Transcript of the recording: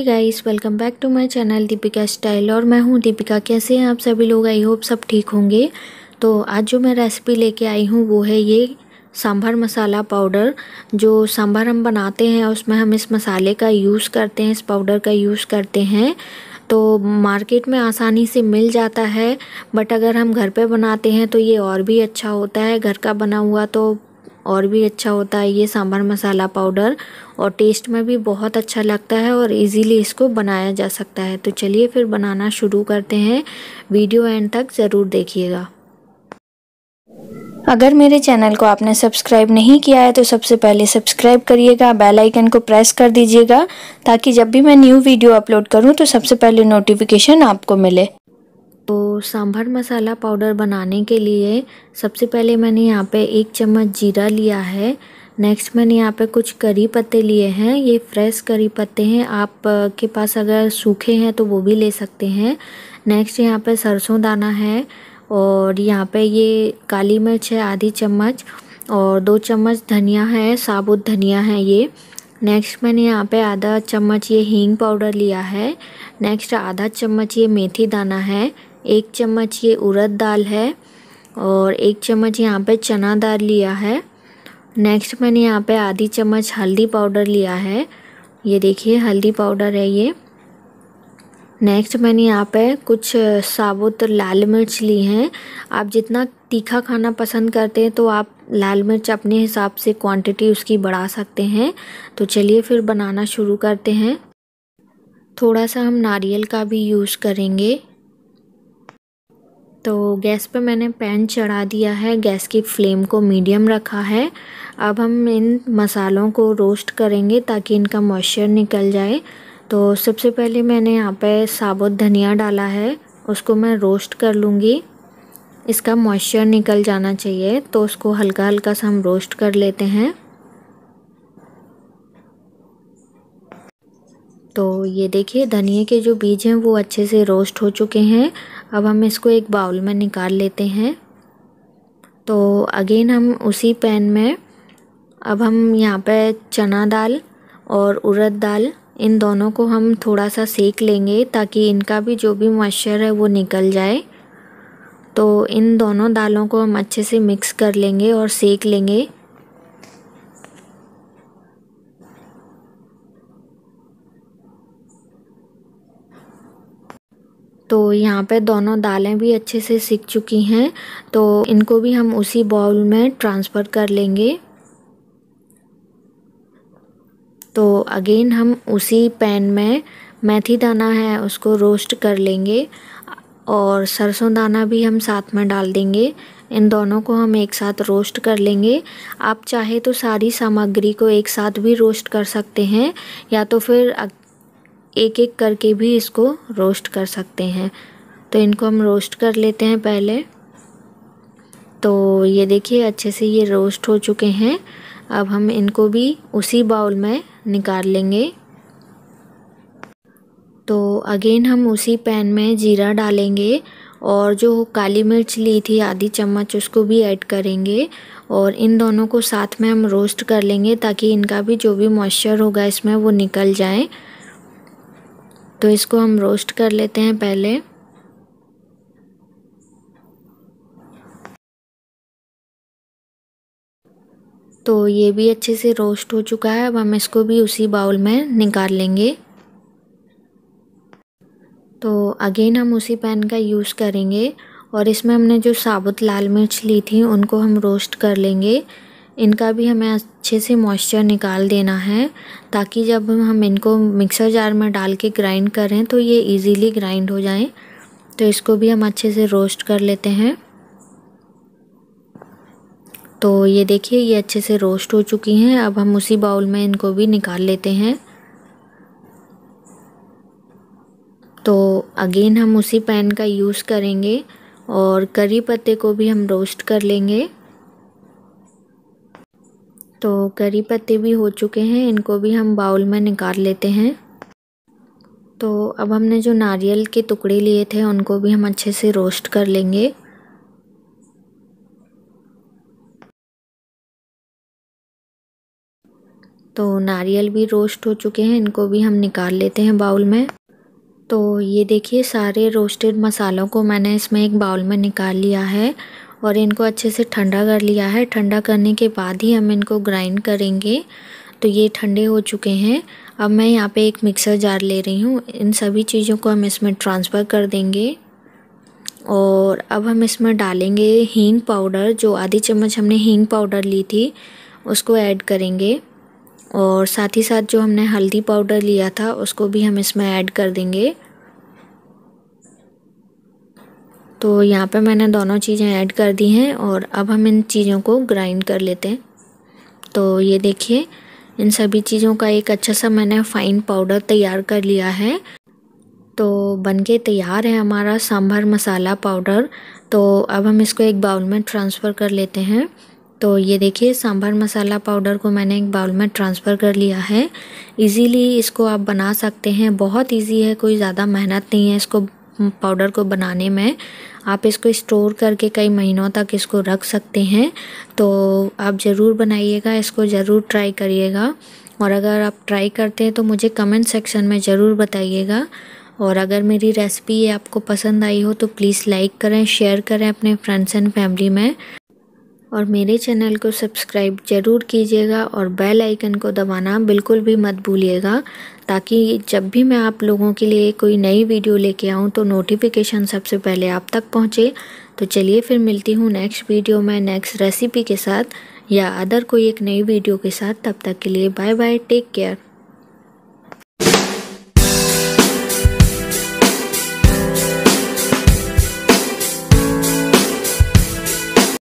hey guys welcome back to my channel Deepika style और मैं हूँ दीपिका कैसे हैं आप सभी लोग आई होप सब ठीक होंगे तो आज जो मैं रेसिपी लेके आई हूँ वो है ये सांभर मसाला पाउडर जो सांभर हम बनाते हैं उसमें हम इस मसाले का यूज़ करते हैं इस पाउडर का यूज़ करते हैं तो मार्केट में आसानी से मिल जाता है बट अगर हम घर पे बनाते हैं तो ये और भी अच्छा होता है घर का बना हुआ तो और भी अच्छा होता है ये सांभर मसाला पाउडर और टेस्ट में भी बहुत अच्छा लगता है और इजीली इसको बनाया जा सकता है तो चलिए फिर बनाना शुरू करते हैं वीडियो एंड तक ज़रूर देखिएगा अगर मेरे चैनल को आपने सब्सक्राइब नहीं किया है तो सबसे पहले सब्सक्राइब करिएगा बेल आइकन को प्रेस कर दीजिएगा ताकि जब भी मैं न्यू वीडियो अपलोड करूं तो सबसे पहले नोटिफिकेशन आपको मिले सांभर मसाला पाउडर बनाने के लिए सबसे पहले मैंने यहाँ पे एक चम्मच जीरा लिया है नेक्स्ट मैंने यहाँ पे कुछ करी पत्ते लिए हैं ये फ्रेश करी पत्ते हैं आप के पास अगर सूखे हैं तो वो भी ले सकते हैं नेक्स्ट यहाँ पे सरसों दाना है और यहाँ पे ये काली मिर्च है आधी चम्मच और दो चम्मच धनिया है साबुत धनिया है ये नेक्स्ट मैंने यहाँ पे आधा चम्मच ये हींग पाउडर लिया है नेक्स्ट आधा चम्मच ये मेथी दाना है एक चम्मच ये उड़द दाल है और एक चम्मच यहाँ पे चना दाल लिया है नेक्स्ट मैंने यहाँ पे आधी चम्मच हल्दी पाउडर लिया है ये देखिए हल्दी पाउडर है ये नेक्स्ट मैंने यहाँ पे कुछ साबुत लाल मिर्च ली हैं आप जितना तीखा खाना पसंद करते हैं तो आप लाल मिर्च अपने हिसाब से क्वांटिटी उसकी बढ़ा सकते हैं तो चलिए फिर बनाना शुरू करते हैं थोड़ा सा हम नारियल का भी यूज़ करेंगे तो गैस पे मैंने पैन चढ़ा दिया है गैस की फ्लेम को मीडियम रखा है अब हम इन मसालों को रोस्ट करेंगे ताकि इनका मॉइस्चर निकल जाए तो सबसे पहले मैंने यहाँ पे साबुत धनिया डाला है उसको मैं रोस्ट कर लूँगी इसका मॉइस्चर निकल जाना चाहिए तो उसको हल्का हल्का सा हम रोस्ट कर लेते हैं तो ये देखिए धनिए के जो बीज हैं वो अच्छे से रोस्ट हो चुके हैं अब हम इसको एक बाउल में निकाल लेते हैं तो अगेन हम उसी पैन में अब हम यहाँ पे चना दाल और उड़द दाल इन दोनों को हम थोड़ा सा सेक लेंगे ताकि इनका भी जो भी मॉइस्चर है वो निकल जाए तो इन दोनों दालों को हम अच्छे से मिक्स कर लेंगे और सेक लेंगे तो यहाँ पे दोनों दालें भी अच्छे से सीख चुकी हैं तो इनको भी हम उसी बाउल में ट्रांसफ़र कर लेंगे तो अगेन हम उसी पैन में मेथी दाना है उसको रोस्ट कर लेंगे और सरसों दाना भी हम साथ में डाल देंगे इन दोनों को हम एक साथ रोस्ट कर लेंगे आप चाहे तो सारी सामग्री को एक साथ भी रोस्ट कर सकते हैं या तो फिर एक एक करके भी इसको रोस्ट कर सकते हैं तो इनको हम रोस्ट कर लेते हैं पहले तो ये देखिए अच्छे से ये रोस्ट हो चुके हैं अब हम इनको भी उसी बाउल में निकाल लेंगे तो अगेन हम उसी पैन में जीरा डालेंगे और जो काली मिर्च ली थी आधी चम्मच उसको भी ऐड करेंगे और इन दोनों को साथ में हम रोस्ट कर लेंगे ताकि इनका भी जो भी मॉइस्चर होगा इसमें वो निकल जाए तो इसको हम रोस्ट कर लेते हैं पहले तो ये भी अच्छे से रोस्ट हो चुका है अब हम इसको भी उसी बाउल में निकाल लेंगे तो अगेन हम उसी पैन का यूज़ करेंगे और इसमें हमने जो साबुत लाल मिर्च ली थी उनको हम रोस्ट कर लेंगे इनका भी हमें अच्छे से मॉइस्चर निकाल देना है ताकि जब हम इनको मिक्सर जार में डाल के ग्राइंड करें तो ये इजीली ग्राइंड हो जाएं तो इसको भी हम अच्छे से रोस्ट कर लेते हैं तो ये देखिए ये अच्छे से रोस्ट हो चुकी हैं अब हम उसी बाउल में इनको भी निकाल लेते हैं तो अगेन हम उसी पैन का यूज़ करेंगे और करी पत्ते को भी हम रोस्ट कर लेंगे तो करी पत्ते भी हो चुके हैं इनको भी हम बाउल में निकाल लेते हैं तो अब हमने जो नारियल के टुकड़े लिए थे उनको भी हम अच्छे से रोस्ट कर लेंगे तो नारियल भी रोस्ट हो चुके हैं इनको भी हम निकाल लेते हैं बाउल में तो ये देखिए सारे रोस्टेड मसालों को मैंने इसमें एक बाउल में निकाल लिया है और इनको अच्छे से ठंडा कर लिया है ठंडा करने के बाद ही हम इनको ग्राइंड करेंगे तो ये ठंडे हो चुके हैं अब मैं यहाँ पे एक मिक्सर जार ले रही हूँ इन सभी चीज़ों को हम इसमें ट्रांसफ़र कर देंगे और अब हम इसमें डालेंगे हींग पाउडर जो आधी चम्मच हमने हींग पाउडर ली थी उसको ऐड करेंगे और साथ ही साथ जो हमने हल्दी पाउडर लिया था उसको भी हम इसमें ऐड कर देंगे तो यहाँ पे मैंने दोनों चीज़ें ऐड कर दी हैं और अब हम इन चीज़ों को ग्राइंड कर लेते हैं तो ये देखिए इन सभी चीज़ों का एक अच्छा सा मैंने फ़ाइन पाउडर तैयार कर लिया है तो बनके तैयार है हमारा सांभर मसाला पाउडर तो अब हम इसको एक बाउल में ट्रांसफ़र कर लेते हैं तो ये देखिए सांभर मसाला पाउडर को मैंने एक बाउल में ट्रांसफ़र कर लिया है इजीली इसको आप बना सकते हैं बहुत इजी है कोई ज़्यादा मेहनत नहीं है इसको पाउडर को बनाने में आप इसको स्टोर करके कई महीनों तक इसको रख सकते हैं तो आप ज़रूर बनाइएगा इसको ज़रूर ट्राई करिएगा और अगर आप ट्राई करते हैं तो मुझे कमेंट सेक्शन में ज़रूर बताइएगा और अगर मेरी रेसिपी आपको पसंद आई हो तो प्लीज़ लाइक करें शेयर करें अपने फ्रेंड्स एंड फैमिली में और मेरे चैनल को सब्सक्राइब ज़रूर कीजिएगा और बेल आइकन को दबाना बिल्कुल भी मत भूलिएगा ताकि जब भी मैं आप लोगों के लिए कोई नई वीडियो लेके आऊँ तो नोटिफिकेशन सबसे पहले आप तक पहुँचे तो चलिए फिर मिलती हूँ नेक्स्ट वीडियो में नेक्स्ट रेसिपी के साथ या अदर कोई एक नई वीडियो के साथ तब तक के लिए बाय बाय टेक केयर